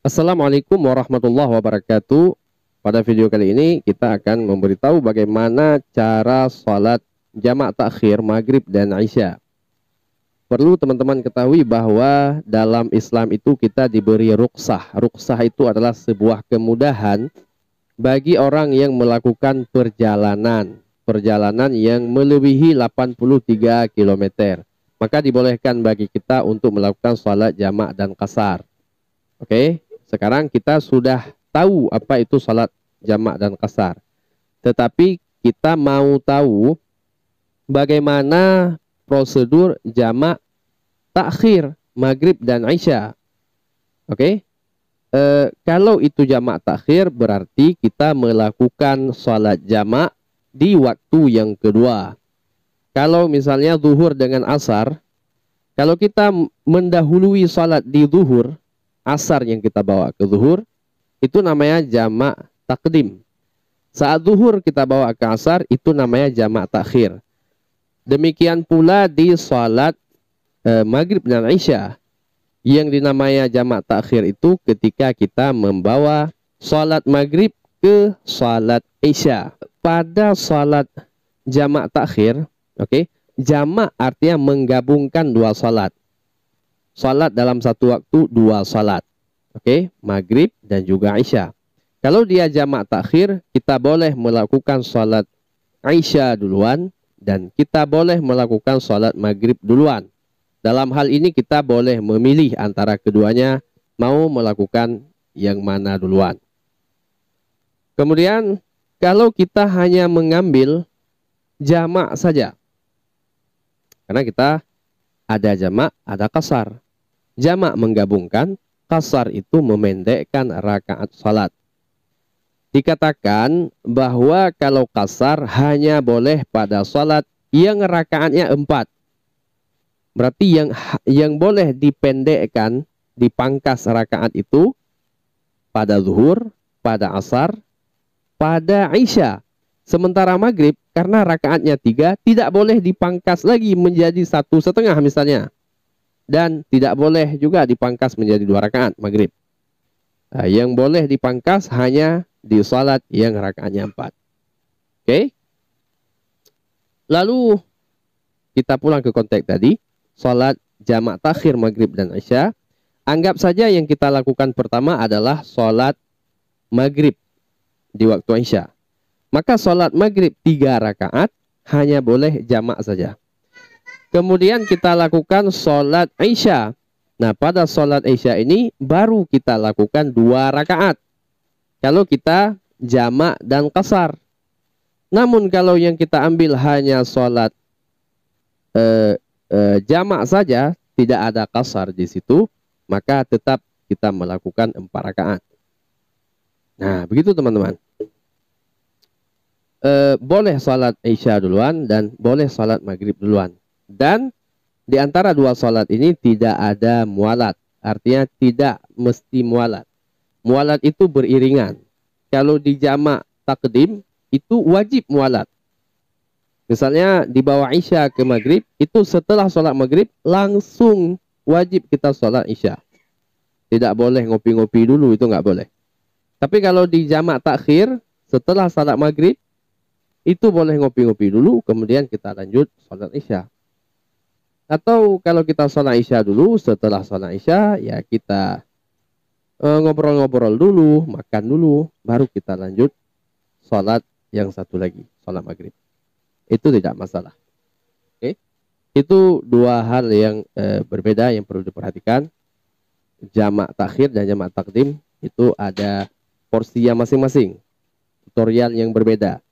Assalamualaikum warahmatullahi wabarakatuh. Pada video kali ini kita akan memberitahu bagaimana cara sholat jamak takhir maghrib dan isya. Perlu teman-teman ketahui bahwa dalam Islam itu kita diberi ruksah. Ruksah itu adalah sebuah kemudahan bagi orang yang melakukan perjalanan. Perjalanan yang melebihi 83 km. Maka dibolehkan bagi kita untuk melakukan sholat jamak dan kasar. Oke, okay? Sekarang kita sudah tahu apa itu salat jamak dan kasar. Tetapi kita mau tahu bagaimana prosedur jamak takhir maghrib dan isya. Oke? Okay? Eh, kalau itu jamak takhir berarti kita melakukan salat jamak di waktu yang kedua. Kalau misalnya zuhur dengan asar, kalau kita mendahului salat di zuhur, asar yang kita bawa ke zuhur itu namanya jamak takdim. Saat zuhur kita bawa ke asar itu namanya jamak takhir. Demikian pula di salat e, maghrib dan isya yang dinamanya jamak takhir itu ketika kita membawa salat maghrib ke salat isya. Pada salat jamak takhir, oke, okay, jamak artinya menggabungkan dua salat salat dalam satu waktu dua salat. Oke, okay? maghrib dan juga isya. Kalau dia jamak takhir, kita boleh melakukan salat isya duluan dan kita boleh melakukan salat maghrib duluan. Dalam hal ini kita boleh memilih antara keduanya mau melakukan yang mana duluan. Kemudian kalau kita hanya mengambil jamak saja. Karena kita ada jamak, ada kasar. Jamak menggabungkan, kasar itu memendekkan rakaat salat. Dikatakan bahwa kalau kasar hanya boleh pada salat yang rakaatnya empat. Berarti yang yang boleh dipendekkan, dipangkas rakaat itu pada zuhur, pada asar, pada isya. Sementara maghrib karena rakaatnya tiga tidak boleh dipangkas lagi menjadi satu setengah misalnya dan tidak boleh juga dipangkas menjadi dua rakaat maghrib nah, yang boleh dipangkas hanya di salat yang rakaatnya empat oke lalu kita pulang ke konteks tadi salat jamak takhir maghrib dan isya anggap saja yang kita lakukan pertama adalah salat maghrib di waktu isya maka sholat maghrib tiga rakaat hanya boleh jamak saja. Kemudian kita lakukan sholat Isya. Nah, pada sholat Isya ini baru kita lakukan dua rakaat. Kalau kita jamak dan kasar. Namun kalau yang kita ambil hanya sholat eh, eh, jamak saja, tidak ada kasar di situ, maka tetap kita melakukan empat rakaat. Nah, begitu teman-teman eh, boleh sholat isya duluan dan boleh sholat maghrib duluan. Dan di antara dua sholat ini tidak ada mualat. Artinya tidak mesti mualat. Mualat itu beriringan. Kalau di jamak takdim itu wajib mualat. Misalnya di bawah Isya ke Maghrib, itu setelah sholat Maghrib langsung wajib kita sholat Isya. Tidak boleh ngopi-ngopi dulu, itu nggak boleh. Tapi kalau di jamak takhir, setelah sholat Maghrib, itu boleh ngopi-ngopi dulu, kemudian kita lanjut sholat isya. Atau kalau kita sholat isya dulu, setelah sholat isya ya kita e, ngobrol-ngobrol dulu, makan dulu, baru kita lanjut sholat yang satu lagi, sholat maghrib. Itu tidak masalah. Oke, okay? itu dua hal yang e, berbeda yang perlu diperhatikan. Jamak takhir dan jamak takdim itu ada porsi yang masing-masing, tutorial yang berbeda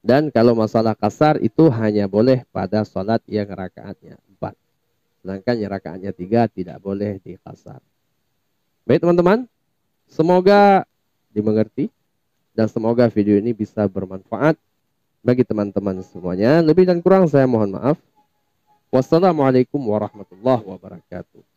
dan kalau masalah kasar itu hanya boleh pada sholat yang rakaatnya empat. Sedangkan yang rakaatnya tiga tidak boleh di kasar. Baik teman-teman, semoga dimengerti dan semoga video ini bisa bermanfaat bagi teman-teman semuanya. Lebih dan kurang saya mohon maaf. Wassalamualaikum warahmatullahi wabarakatuh.